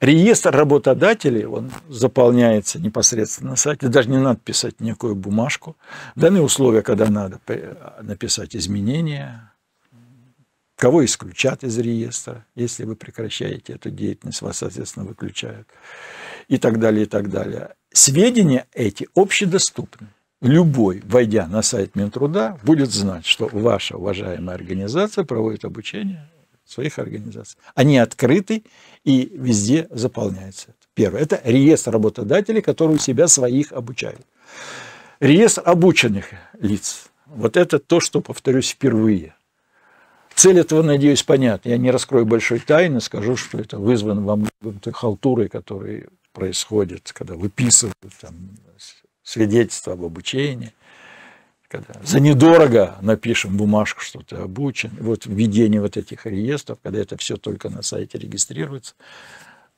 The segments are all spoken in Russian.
Реестр работодателей, он заполняется непосредственно на сайте, даже не надо писать некую бумажку. Даны условия, когда надо написать изменения, кого исключат из реестра, если вы прекращаете эту деятельность, вас, соответственно, выключают и так далее, и так далее. Сведения эти общедоступны. Любой, войдя на сайт Минтруда, будет знать, что ваша уважаемая организация проводит обучение своих организаций. Они открыты и везде заполняются. Первое. Это реестр работодателей, которые у себя своих обучают. Реестр обученных лиц. Вот это то, что, повторюсь, впервые. Цель этого, надеюсь, понятна. Я не раскрою большой тайны, скажу, что это вызвано во многом той халтурой, которая происходит, когда выписывают там, свидетельства об обучении когда за недорого напишем бумажку, что ты обучен. Вот введение вот этих реестров, когда это все только на сайте регистрируется,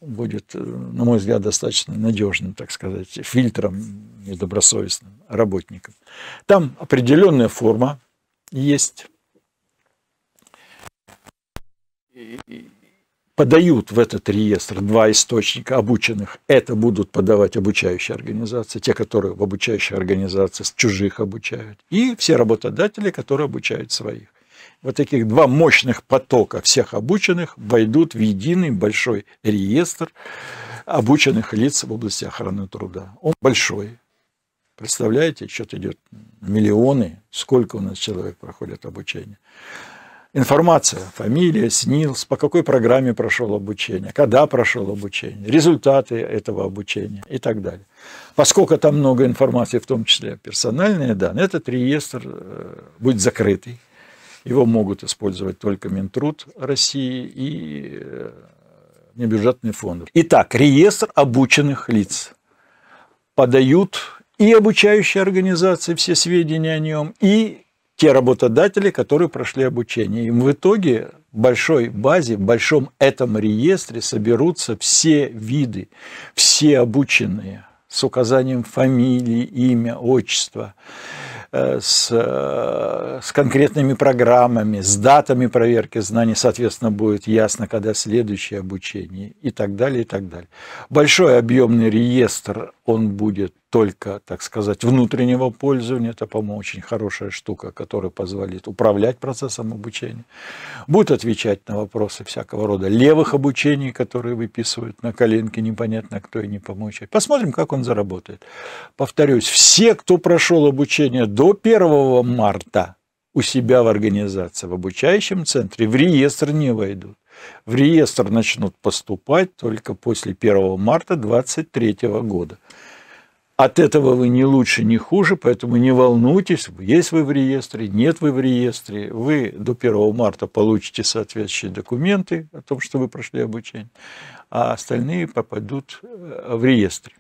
будет, э, на мой взгляд, достаточно надежным, так сказать, фильтром недобросовестным работникам. Там определенная форма есть подают в этот реестр два источника обученных. Это будут подавать обучающие организации, те, которые в обучающей организации с чужих обучают, и все работодатели, которые обучают своих. Вот таких два мощных потока всех обученных войдут в единый большой реестр обученных лиц в области охраны труда. Он большой, Представляете, что-то идет миллионы, сколько у нас человек проходит обучение информация, фамилия, СНИЛС, по какой программе прошел обучение, когда прошел обучение, результаты этого обучения и так далее. Поскольку там много информации, в том числе персональные данные, этот реестр э, будет закрытый. Его могут использовать только Минтруд России и э, небюджетные фонды. Итак, реестр обученных лиц подают и обучающие организации все сведения о нем, и те работодатели, которые прошли обучение. Им в итоге в большой базе, в большом этом реестре соберутся все виды, все обученные с указанием фамилии, имя, отчество, э, с, э, с конкретными программами, с датами проверки знаний, соответственно, будет ясно, когда следующее обучение и так далее, и так далее. Большой объемный реестр он будет только, так сказать, внутреннего пользования. Это, по-моему, очень хорошая штука, которая позволит управлять процессом обучения. Будет отвечать на вопросы всякого рода левых обучений, которые выписывают на коленке, непонятно кто и не помочь. Посмотрим, как он заработает. Повторюсь, все, кто прошел обучение до 1 марта у себя в организации, в обучающем центре, в реестр не войдут в реестр начнут поступать только после 1 марта 2023 года. От этого вы не лучше, не хуже, поэтому не волнуйтесь, есть вы в реестре, нет вы в реестре. Вы до 1 марта получите соответствующие документы о том, что вы прошли обучение, а остальные попадут э, в реестр.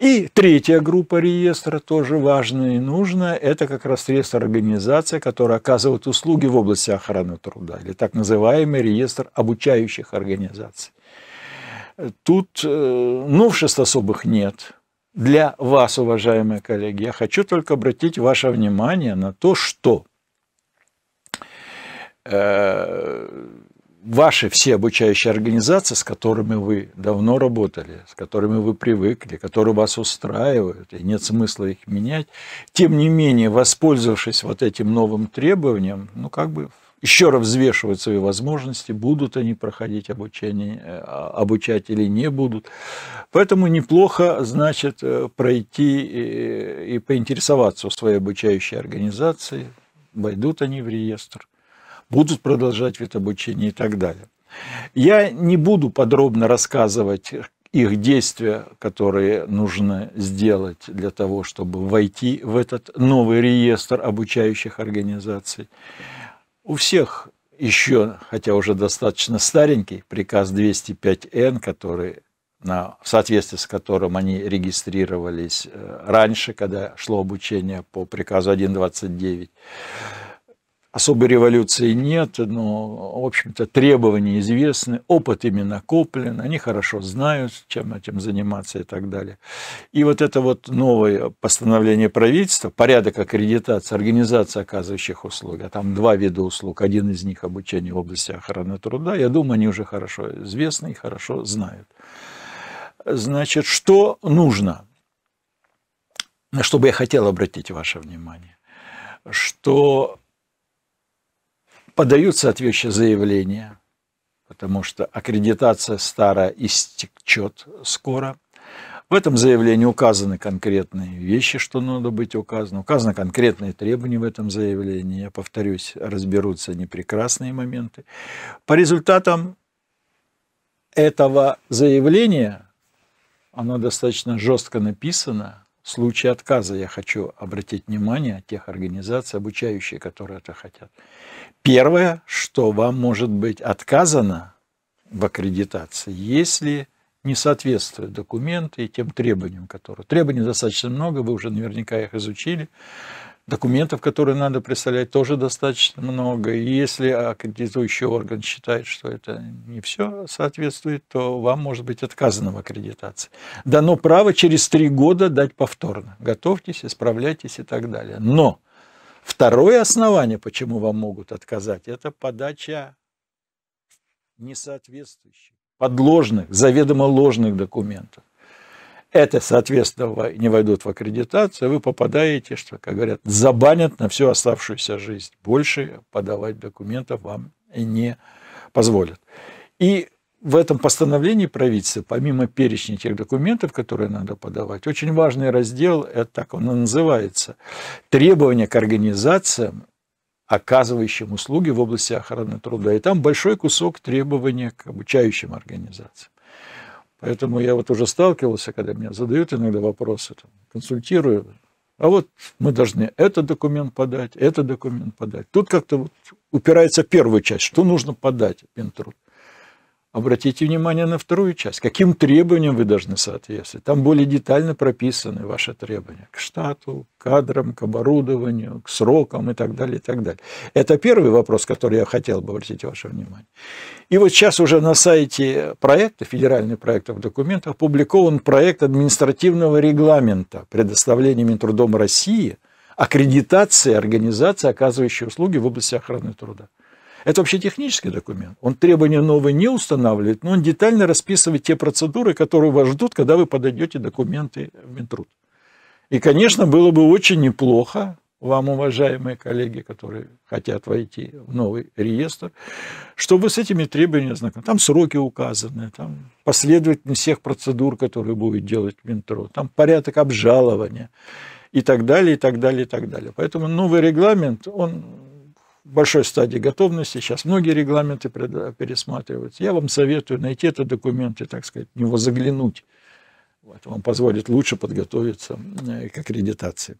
И третья группа реестра, тоже важная и нужная, это как раз реестр организаций, которые оказывают услуги в области охраны труда, или так называемый реестр обучающих организаций. Тут э, новшеств особых нет. Для вас, уважаемые коллеги, я хочу только обратить ваше внимание на то, что э, ваши все обучающие организации, с которыми вы давно работали, с которыми вы привыкли, которые вас устраивают, и нет смысла их менять, тем не менее, воспользовавшись вот этим новым требованием, ну, как бы еще раз взвешивать свои возможности, будут они проходить обучение, э, а, обучать или не будут. Поэтому неплохо, значит, э, пройти э, и поинтересоваться у своей обучающей организации, войдут они в реестр будут продолжать вид обучения и так далее. Я не буду подробно рассказывать их действия, которые нужно сделать для того, чтобы войти в этот новый реестр обучающих организаций. У всех еще, хотя уже достаточно старенький, приказ 205Н, который в соответствии с которым они регистрировались э, раньше, когда шло обучение по приказу 129 особой революции нет, но, в общем-то, требования известны, опыт ими накоплен, они хорошо знают, чем этим заниматься и так далее. И вот это вот новое постановление правительства, порядок аккредитации организации, оказывающих услуги, а там два вида услуг, один из них обучение в области охраны труда, я думаю, они уже хорошо известны и хорошо знают. Значит, что нужно, на что бы я хотел обратить ваше внимание, что подают соответствующие заявления, потому что аккредитация старая истечет скоро. В этом заявлении указаны конкретные вещи, что надо быть указано. Указаны конкретные требования в этом заявлении. Я повторюсь, разберутся не моменты. По результатам этого заявления, оно достаточно жестко написано, случае отказа я хочу обратить внимание тех организаций, обучающие, которые это хотят. Первое, что вам может быть отказано в аккредитации, если не соответствуют документы и тем требованиям, которые... Требований достаточно много, вы уже наверняка их изучили. Документов, которые надо представлять, тоже достаточно много. И если аккредитующий орган считает, что это не все соответствует, то вам может быть отказано в аккредитации. Дано право через три года дать повторно. Готовьтесь, исправляйтесь и так далее. Но второе основание, почему вам могут отказать, это подача несоответствующих, подложных, заведомо ложных документов это, соответственно, не войдут в аккредитацию, вы попадаете, что, как говорят, забанят на всю оставшуюся жизнь. Больше подавать документов вам не позволят. И в этом постановлении правительства, помимо перечня тех документов, которые надо подавать, очень важный раздел, это так он называется, требования к организациям, оказывающим услуги в области охраны труда. И там большой кусок требования к обучающим организациям. Поэтому я вот уже сталкивался, когда меня задают иногда вопросы, там, консультирую. А вот мы должны этот документ подать, этот документ подать. Тут как-то вот упирается первая часть, что нужно подать в Минтруд обратите внимание на вторую часть. Каким требованиям вы должны соответствовать? Там более детально прописаны ваши требования к штату, к кадрам, к оборудованию, к срокам и так далее, и так далее. Это первый вопрос, который я хотел бы обратить ваше внимание. И вот сейчас уже на сайте проекта, федеральных проектов документов, опубликован проект административного регламента предоставления Минтрудом России аккредитации организации, оказывающей услуги в области охраны труда. Это вообще технический документ. Он требования новые не устанавливает, но он детально расписывает те процедуры, которые вас ждут, когда вы подойдете документы в Минтруд. И, конечно, было бы очень неплохо вам, уважаемые коллеги, которые хотят войти в новый реестр, чтобы с этими требованиями знакомы. Там сроки указаны, там последовательность всех процедур, которые будет делать Минтруд, там порядок обжалования и так далее, и так далее, и так далее. Поэтому новый регламент, он большой стадии готовности. Сейчас многие регламенты пересматриваются. Я вам советую найти этот документ и, так сказать, в него заглянуть. Вот, вам позволит лучше подготовиться э, к аккредитации.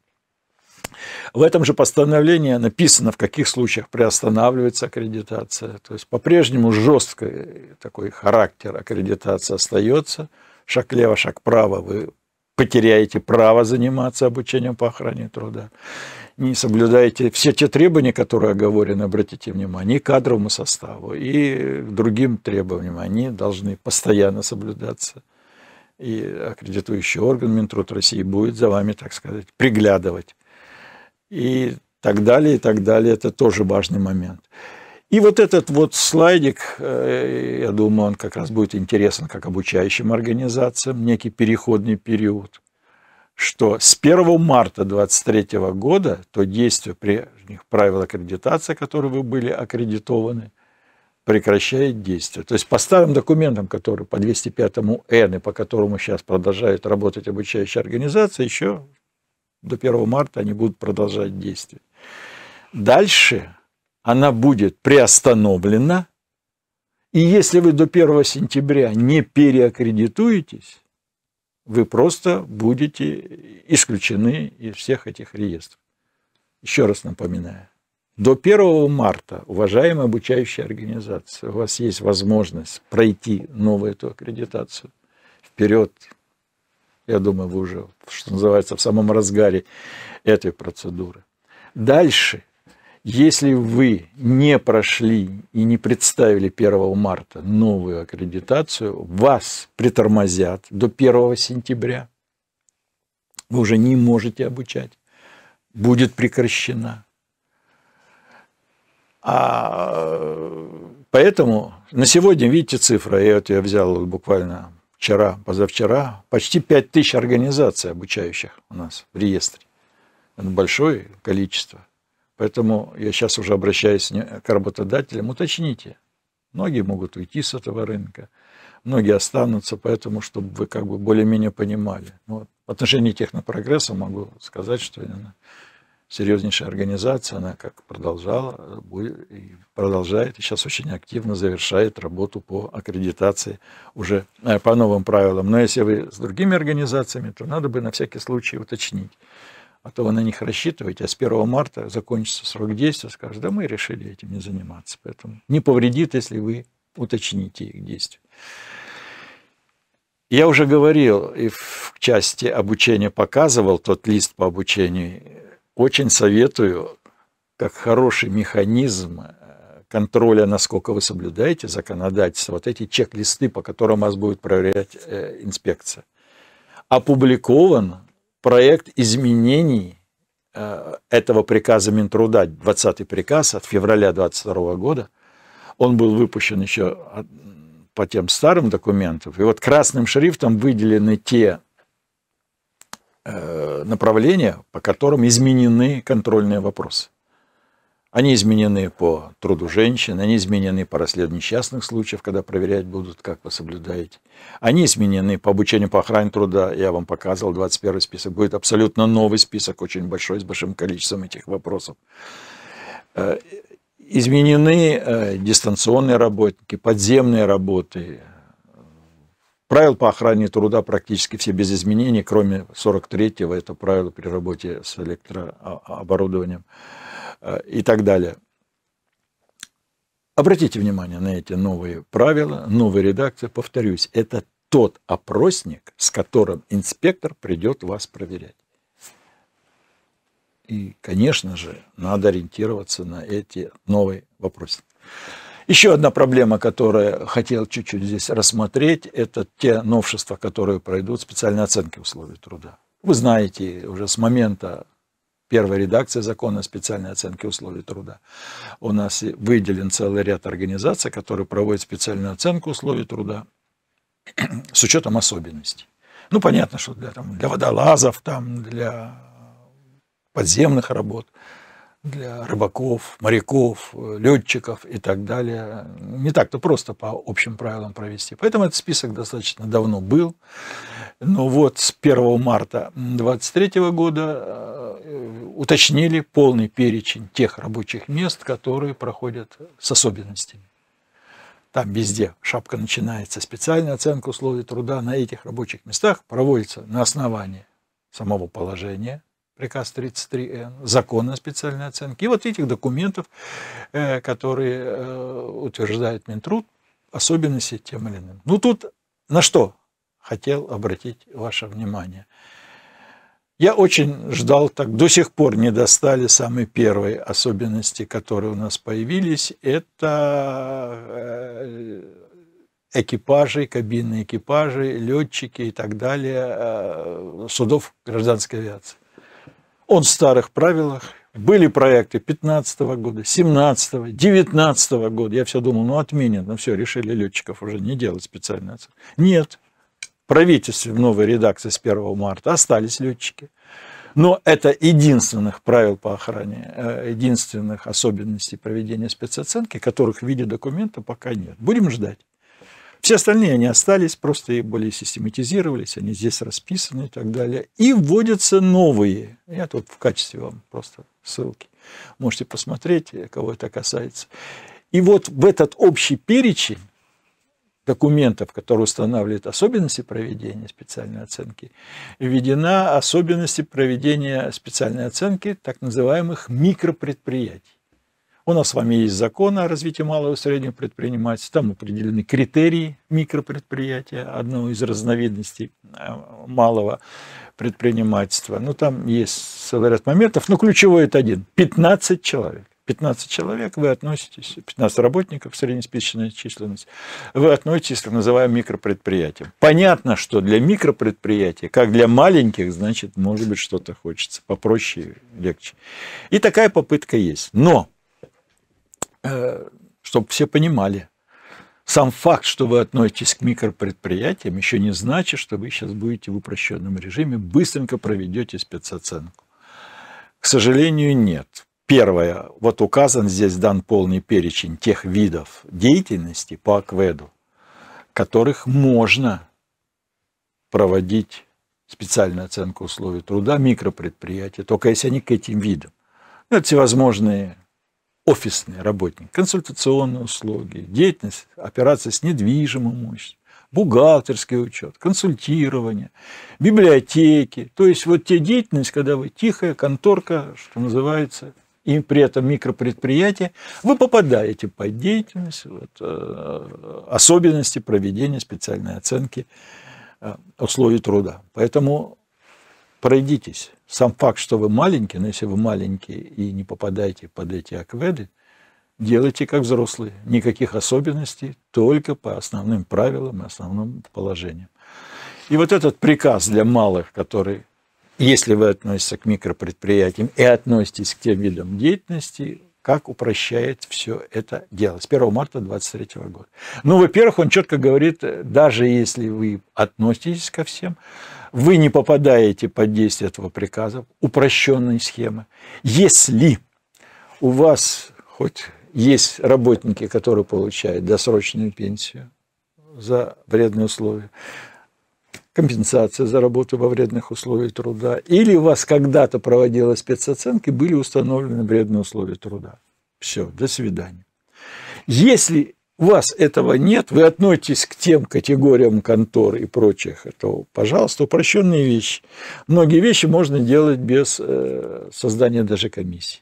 В этом же постановлении написано, в каких случаях приостанавливается аккредитация. То есть по-прежнему жесткий такой характер аккредитации остается. Шаг лево, шаг право вы потеряете право заниматься обучением по охране труда не соблюдаете все те требования, которые оговорены, обратите внимание, и кадровому составу, и другим требованиям, они должны постоянно соблюдаться. И аккредитующий орган Минтруд России будет за вами, так сказать, приглядывать. И так далее, и так далее. Это тоже важный момент. И вот этот вот слайдик, э, я думаю, он как раз будет интересен как обучающим организациям, некий переходный период – что с 1 марта 2023 года то действие прежних правил аккредитации, которые вы были аккредитованы, прекращает действие. То есть по старым документам, которые по 205 Н и по которому сейчас продолжает работать обучающие организация, еще до 1 марта они будут продолжать действие. Дальше она будет приостановлена, и если вы до 1 сентября не переаккредитуетесь, вы просто будете исключены из всех этих реестров. Еще раз напоминаю, до 1 марта, уважаемая обучающая организация, у вас есть возможность пройти новую эту аккредитацию. Вперед! Я думаю, вы уже, что называется, в самом разгаре этой процедуры. Дальше – если вы не прошли и не представили 1 марта новую аккредитацию, вас притормозят до 1 сентября. Вы уже не можете обучать. Будет прекращена. А поэтому на сегодня, видите, цифра, я, вот я взял буквально вчера, позавчера, почти 5 тысяч организаций обучающих у нас в реестре. Это большое количество. Поэтому я сейчас уже обращаюсь к работодателям, уточните. Многие могут уйти с этого рынка, многие останутся, поэтому, чтобы вы как бы более-менее понимали. Ну вот. В отношении технопрогресса могу сказать, что серьезнейшая организация, она как продолжала, продолжает и сейчас очень активно завершает работу по аккредитации уже э, по новым правилам. Но если вы с другими организациями, то надо бы на всякий случай уточнить а то вы на них рассчитываете, а с 1 марта закончится срок действия, скажут, да мы решили этим не заниматься, поэтому не повредит, если вы уточните их действия. Я уже говорил и в части обучения показывал тот лист по обучению. Очень советую, как хороший механизм э, контроля, насколько вы соблюдаете законодательство, вот эти чек-листы, по которым вас будет проверять э, инспекция. Опубликован проект изменений э, этого приказа Минтруда, 20-й приказ от февраля 22 года, он был выпущен еще э, по тем старым документам. И вот красным шрифтом выделены те э, направления, по которым изменены контрольные вопросы. Они изменены по труду женщин, они изменены по расследованию несчастных случаев, когда проверять будут, как вы соблюдаете. Они изменены по обучению по охране труда, я вам показывал, 21 список. Будет абсолютно новый список, очень большой, с большим количеством этих вопросов. Э, изменены э, дистанционные работники, подземные работы. Правил по охране труда практически все без изменений, кроме 43-го, это правило при работе с электрооборудованием. Э, и так далее. Обратите внимание на эти новые правила, новые редакции. Повторюсь, это тот опросник, с которым инспектор придет вас проверять. И, конечно же, надо ориентироваться на эти новые вопросы. Еще одна проблема, которую хотел чуть-чуть здесь рассмотреть, это те новшества, которые пройдут в специальной оценке условий труда. Вы знаете, уже с момента первая редакция закона о специальной оценке условий труда. У нас выделен целый ряд организаций, которые проводят специальную оценку условий труда с учетом особенностей. Ну, понятно, что для, там, для водолазов, там, для подземных работ – для рыбаков, моряков, э, летчиков и так далее. Не так-то просто по общим правилам провести. Поэтому этот список достаточно давно был. Но вот с 1 марта 2023 года э, уточнили полный перечень тех рабочих мест, которые проходят с особенностями. Там везде шапка начинается. Специальная оценка условий труда на этих рабочих местах проводится на основании самого положения – приказ 33Н, закон о специальной оценке, и вот этих документов, э, которые э, утверждает Минтруд, особенности тем или иным. Ну тут на что хотел обратить ваше внимание. Я очень ждал, так до сих пор не достали самые первые особенности, которые у нас появились. Это э, экипажи, кабинные экипажи, летчики и так далее судов гражданской авиации. Он в старых правилах. Были проекты 15 года, 17 -го, 19 года. Я все думал, ну отменят, ну все, решили летчиков уже не делать специально. Нет, правительстве в новой редакции с 1 марта остались летчики. Но это единственных правил по охране, э, единственных особенностей проведения спецоценки, которых в виде документа пока нет. Будем ждать. Все остальные они остались, просто их более систематизировались, они здесь расписаны и так далее. И вводятся новые. Я тут в качестве вам просто ссылки. Можете посмотреть, кого это касается. И вот в этот общий перечень документов, которые устанавливают особенности проведения специальной оценки, введена особенности проведения специальной оценки так называемых микропредприятий. У нас с вами есть закон о развитии малого и среднего предпринимательства, там определены критерии микропредприятия, одной из разновидностей э, малого предпринимательства. Ну, там есть целый ряд моментов, но ключевой это один – 15 человек. 15 человек вы относитесь, 15 работников, среднеспечная численность, вы относитесь к называемым микропредприятием. Понятно, что для микропредприятий, как для маленьких, значит, может быть, что-то хочется попроще, легче. И такая попытка есть. Но Э, чтобы все понимали. Сам факт, что вы относитесь к микропредприятиям, еще не значит, что вы сейчас будете в упрощенном режиме, быстренько проведете спецоценку. К сожалению, нет. Первое, вот указан здесь дан полный перечень тех видов деятельности по акведу, которых можно проводить специальную оценку условий труда микропредприятия, только если они к этим видам. Ну, это всевозможные офисные работники, консультационные услуги, деятельность, операции с недвижимым имуществом, бухгалтерский учет, консультирование, библиотеки. То есть вот те деятельности, когда вы тихая конторка, что называется, и при этом микропредприятие, вы попадаете под деятельность, вот, э, особенности проведения специальной оценки э, условий труда. Поэтому пройдитесь сам факт, что вы маленький, но если вы маленький и не попадаете под эти акведы, делайте как взрослые. Никаких особенностей, только по основным правилам и основным положениям. И вот этот приказ для малых, который, если вы относитесь к микропредприятиям и относитесь к тем видам деятельности, как упрощает все это дело с 1 марта 2023 года. Ну, во-первых, он четко говорит, даже если вы относитесь ко всем, вы не попадаете под действие этого приказа, упрощенной схемы. Если у вас хоть есть работники, которые получают досрочную пенсию за вредные условия, компенсация за работу во вредных условиях труда, или у вас когда-то проводилась спецоценка, и были установлены вредные условия труда. Все, до свидания. Если у вас этого нет, вы относитесь к тем категориям контор и прочих, то, пожалуйста, упрощенные вещи. Многие вещи можно делать без э, создания даже комиссии.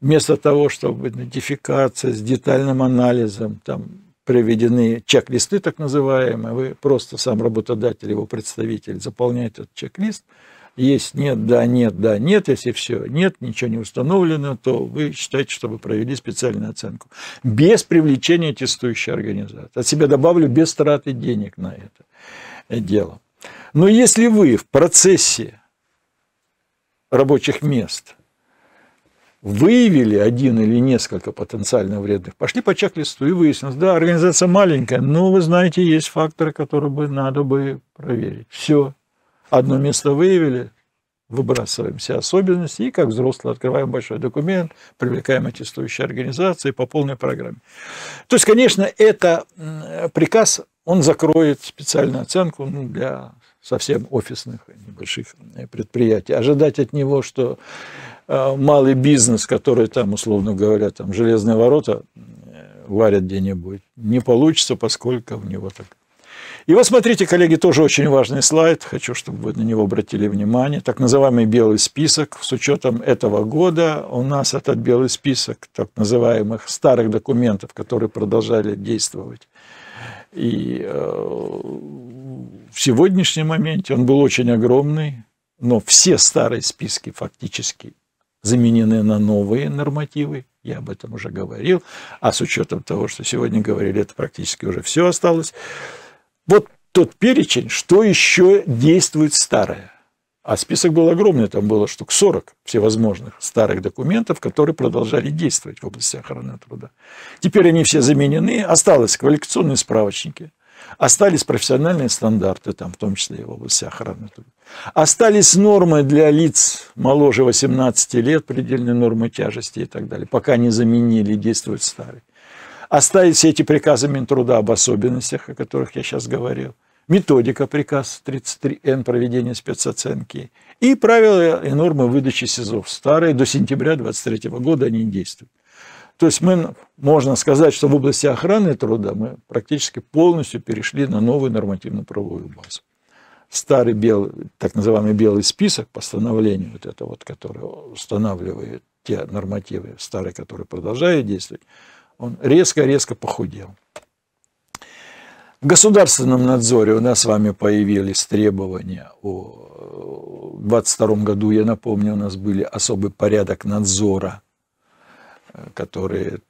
Вместо того, чтобы идентификация с детальным анализом, там, приведены чек-листы так называемые, вы просто сам работодатель, его представитель заполняет этот чек-лист, есть нет, да, нет, да, нет. Если все нет, ничего не установлено, то вы считаете, что вы провели специальную оценку. Без привлечения тестующей организации. От себя добавлю, без траты денег на это дело. Но если вы в процессе рабочих мест выявили один или несколько потенциально вредных, пошли по чек-листу и выяснилось, да, организация маленькая, но вы знаете, есть факторы, которые бы надо бы проверить. Все, Одно место выявили, выбрасываем все особенности и, как взрослые, открываем большой документ, привлекаем аттестующие организации по полной программе. То есть, конечно, это приказ, он закроет специальную оценку ну, для совсем офисных небольших предприятий. Ожидать от него, что э, малый бизнес, который там, условно говоря, там железные ворота э, варят где-нибудь, не получится, поскольку у него так и вот смотрите, коллеги, тоже очень важный слайд. Хочу, чтобы вы на него обратили внимание. Так называемый белый список. С учетом этого года у нас этот белый список так называемых старых документов, которые продолжали действовать. И э, в сегодняшнем моменте он был очень огромный, но все старые списки фактически заменены на новые нормативы. Я об этом уже говорил. А с учетом того, что сегодня говорили, это практически уже все осталось. Вот тот перечень, что еще действует старое. А список был огромный, там было штук 40 всевозможных старых документов, которые продолжали действовать в области охраны труда. Теперь они все заменены, осталось квалификационные справочники, остались профессиональные стандарты, там, в том числе и в области охраны труда. Остались нормы для лиц моложе 18 лет, предельные нормы тяжести и так далее, пока не заменили, действуют старые оставить все эти приказы Минтруда об особенностях, о которых я сейчас говорил, методика приказ 33Н проведения спецоценки и правила и нормы выдачи СИЗОВ. Старые до сентября 2023 года они действуют. То есть мы, можно сказать, что в области охраны труда мы практически полностью перешли на новую нормативно-правовую базу. Старый белый, так называемый белый список постановлений, вот это вот, которое устанавливает те нормативы старые, которые продолжают действовать, он резко-резко похудел. В государственном надзоре у нас с вами появились требования о... в 22 году, я напомню, у нас были особый порядок надзора, которые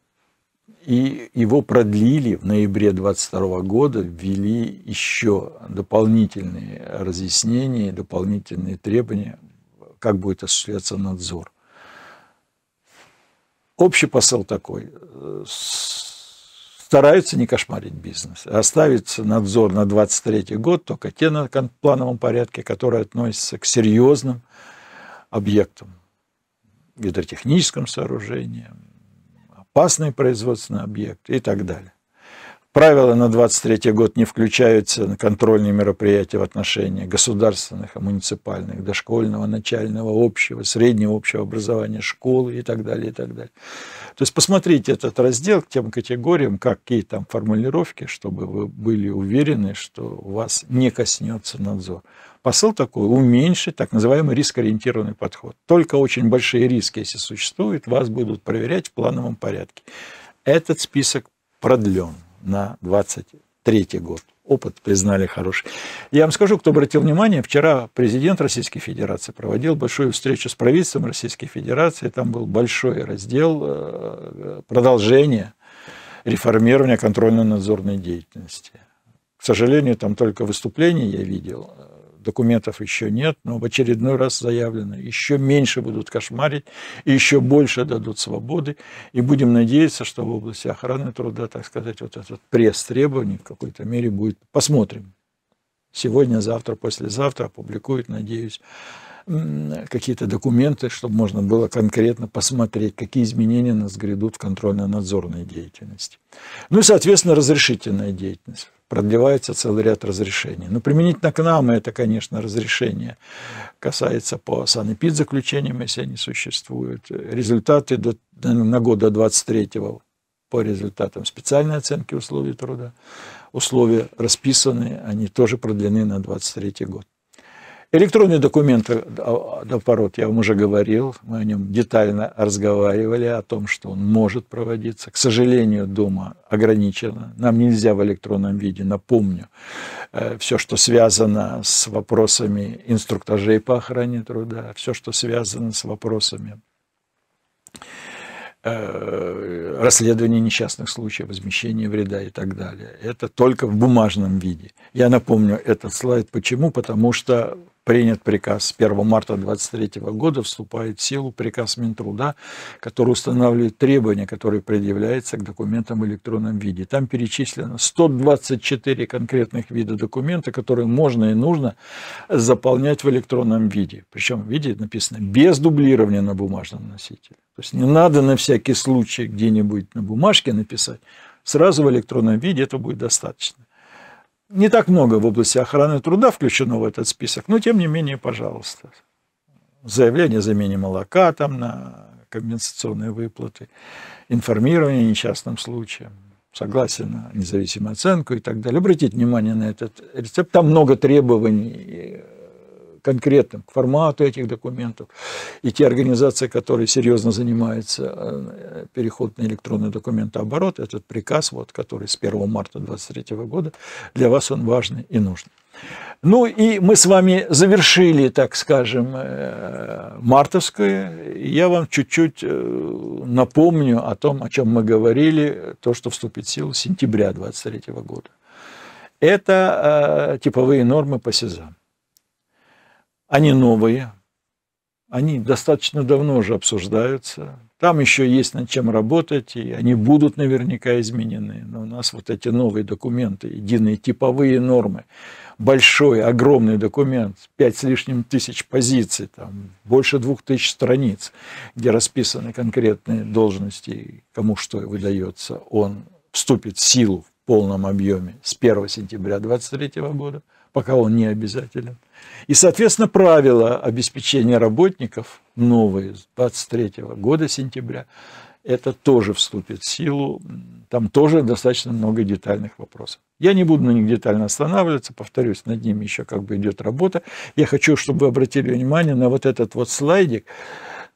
и его продлили в ноябре 22 года, ввели еще дополнительные разъяснения, дополнительные требования, как будет осуществляться надзор. Общий посыл такой. Э, стараются не кошмарить бизнес, а оставить надзор на 23 год только те на плановом порядке, которые относятся к серьезным объектам, гидротехническим сооружениям, опасные производственные объекты и так далее правила на 23 год не включаются на контрольные мероприятия в отношении государственных, а муниципальных, дошкольного, начального, общего, среднего общего образования, школы и так далее, и так далее. То есть посмотрите этот раздел к тем категориям, какие там формулировки, чтобы вы были уверены, что у вас не коснется надзор. Посыл такой – уменьшить так называемый рискоориентированный подход. Только очень большие риски, если существуют, вас будут проверять в плановом порядке. Этот список продлен на 23 год. Опыт признали хороший. Я вам скажу, кто обратил внимание, вчера президент Российской Федерации проводил большую встречу с правительством Российской Федерации. Там был большой раздел э, продолжения реформирования контрольно-надзорной деятельности. К сожалению, там только выступление я видел документов еще нет, но в очередной раз заявлено, еще меньше будут кошмарить, еще больше дадут свободы, и будем надеяться, что в области охраны труда, так сказать, вот этот пресс требований в какой-то мере будет. Посмотрим. Сегодня, завтра, послезавтра опубликуют, надеюсь, какие-то документы, чтобы можно было конкретно посмотреть, какие изменения нас грядут в контрольно-надзорной деятельности. Ну и, соответственно, разрешительная деятельность продлевается целый ряд разрешений. Но ну, применительно к нам это, конечно, разрешение касается по санэпид-заключениям, если они существуют. Результаты до, на год до 23-го по результатам специальной оценки условий труда. Условия расписаны, они тоже продлены на 23 год. Электронные документы оборот, а, я вам уже говорил, мы о нем детально разговаривали, о том, что он может проводиться. К сожалению, Дума ограничена. Нам нельзя в электронном виде, напомню, э, все, что связано с вопросами инструктажей по охране труда, все, что связано с вопросами э, расследования несчастных случаев, возмещения вреда и так далее. Это только в бумажном виде. Я напомню этот слайд. Почему? Потому что принят приказ 1 марта 2023 года, вступает в силу приказ Минтруда, который устанавливает требования, которые предъявляются к документам в электронном виде. Там перечислено 124 конкретных вида документа, которые можно и нужно заполнять в электронном виде. Причем в виде написано без дублирования на бумажном носителе. То есть не надо на всякий случай где-нибудь на бумажке написать, сразу в электронном виде это будет достаточно. Не так много в области охраны труда включено в этот список, но тем не менее, пожалуйста. Заявление о замене молока там на компенсационные выплаты, информирование несчастным случаем, согласие на независимую оценку и так далее. Обратите внимание на этот рецепт. Там много требований конкретным, к формату этих документов. И те организации, которые серьезно занимаются э, переход на электронный документооборот, этот приказ, вот, который с 1 марта 2023 года, для вас он важный и нужен. Ну и мы с вами завершили, так скажем, э, мартовское. Я вам чуть-чуть э, напомню о том, о чем мы говорили, то, что вступит в силу сентября 2023 года. Это типовые нормы по СИЗАМ. Они новые, они достаточно давно уже обсуждаются. Там еще есть над чем работать, и они будут наверняка изменены. Но у нас вот эти новые документы, единые типовые нормы, большой, огромный документ, пять с лишним тысяч позиций, там, больше двух тысяч страниц, где расписаны конкретные должности, кому что выдается, он вступит в силу в полном объеме с 1 сентября 2023 года – пока он не обязателен. И, соответственно, правила обеспечения работников новые с 23 года сентября, это тоже вступит в силу. Там тоже достаточно много детальных вопросов. Я не буду на них детально останавливаться, повторюсь, над ними еще как бы идет работа. Я хочу, чтобы вы обратили внимание на вот этот вот слайдик,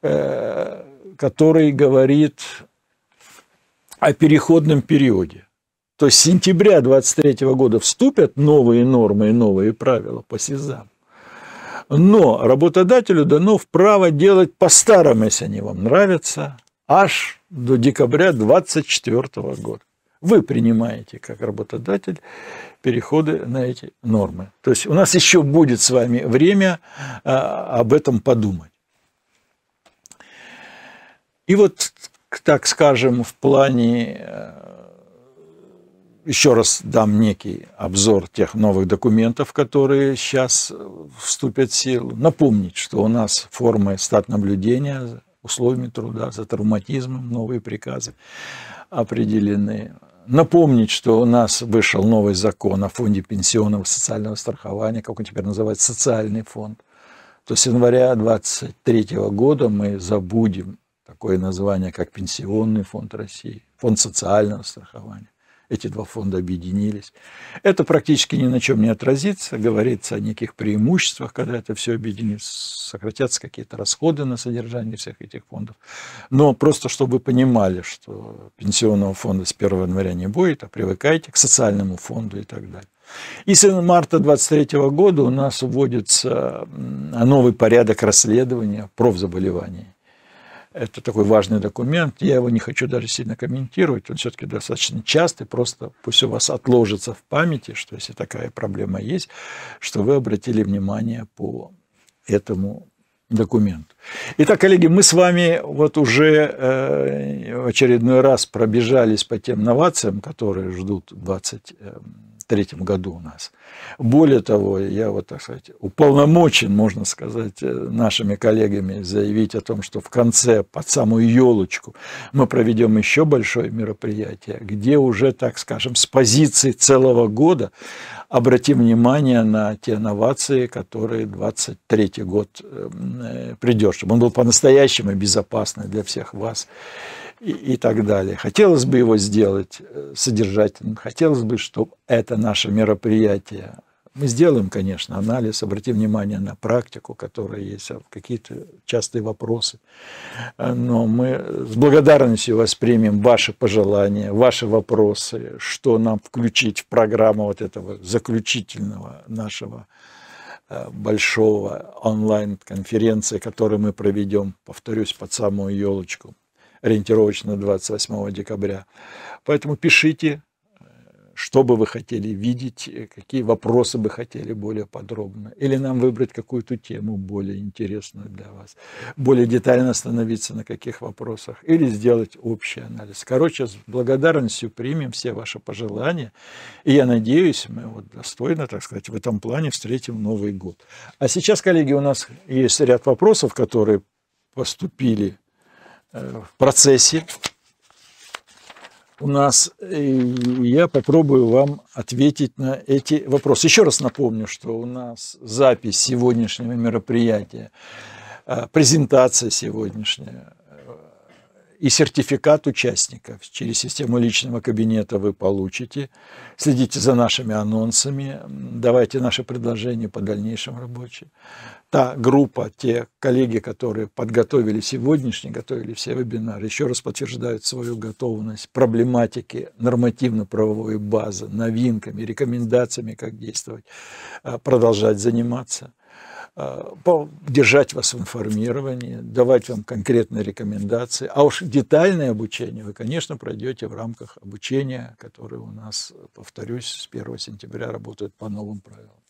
э, который говорит о переходном периоде. То с сентября 2023 года вступят новые нормы и новые правила по СИЗАМ. Но работодателю дано вправо делать по старым если они вам нравятся, аж до декабря 2024 года. Вы принимаете как работодатель переходы на эти нормы. То есть у нас еще будет с вами время а, об этом подумать. И вот, так скажем, в плане э, еще раз дам некий обзор тех новых документов, которые сейчас э, вступят в силу. Напомнить, что у нас формы статнаблюдения условиями труда, за травматизмом новые приказы определены. Напомнить, что у нас вышел новый закон о фонде пенсионного социального страхования, как он теперь называется, социальный фонд. То с января 2023 года мы забудем такое название, как Пенсионный фонд России, фонд социального страхования эти два фонда объединились. Это практически ни на чем не отразится, говорится о неких преимуществах, когда это все объединится, сократятся какие-то расходы на содержание всех этих фондов. Но просто, чтобы вы понимали, что пенсионного фонда с 1 января не будет, а привыкайте к социальному фонду и так далее. И с марта 23 года у нас вводится новый порядок расследования профзаболеваний. Это такой важный документ. Я его не хочу даже сильно комментировать. Он все-таки достаточно частый. Просто пусть у вас отложится в памяти, что если такая проблема есть, что вы обратили внимание по этому документу. Итак, коллеги, мы с вами вот уже э, в очередной раз пробежались по тем новациям, которые ждут 20, 1993 году у нас. Более того, я вот, так сказать, уполномочен, можно сказать, э, нашими коллегами заявить о том, что в конце, под самую елочку, мы проведем еще большое мероприятие, где уже, так скажем, с позиции целого года обратим внимание на те новации, которые 23 год эм, э, придет, чтобы он был по-настоящему безопасный для всех вас и, и так далее. Хотелось бы его сделать э, содержательным, хотелось бы, чтобы это наше мероприятие. Мы сделаем, конечно, анализ, обратим внимание на практику, которая есть, а какие-то частые вопросы. Э, но мы с благодарностью воспримем ваши пожелания, ваши вопросы, что нам включить в программу вот этого заключительного нашего э, большого онлайн-конференции, которую мы проведем, повторюсь, под самую елочку ориентировочно 28 декабря. Поэтому пишите, что бы вы хотели видеть, какие вопросы бы хотели более подробно, или нам выбрать какую-то тему более интересную для вас, более детально остановиться на каких вопросах, или сделать общий анализ. Короче, с благодарностью примем все ваши пожелания, и я надеюсь, мы вот достойно, так сказать, в этом плане встретим Новый год. А сейчас, коллеги, у нас есть ряд вопросов, которые поступили в э, процессе у нас. Э, я попробую вам ответить на эти вопросы. Еще раз напомню, что у нас запись сегодняшнего мероприятия, э, презентация сегодняшняя и сертификат участников. Через систему личного кабинета вы получите. Следите за нашими анонсами, давайте наши предложения по дальнейшему рабочим. Та группа, те коллеги, которые подготовили сегодняшний, готовили все вебинары, еще раз подтверждают свою готовность проблематики нормативно-правовой базы, новинками, рекомендациями, как действовать, а, продолжать заниматься. Э, держать вас в информировании, давать вам конкретные рекомендации. А уж детальное обучение вы, конечно, пройдете в рамках обучения, которое у нас, повторюсь, с 1 сентября работает по новым правилам.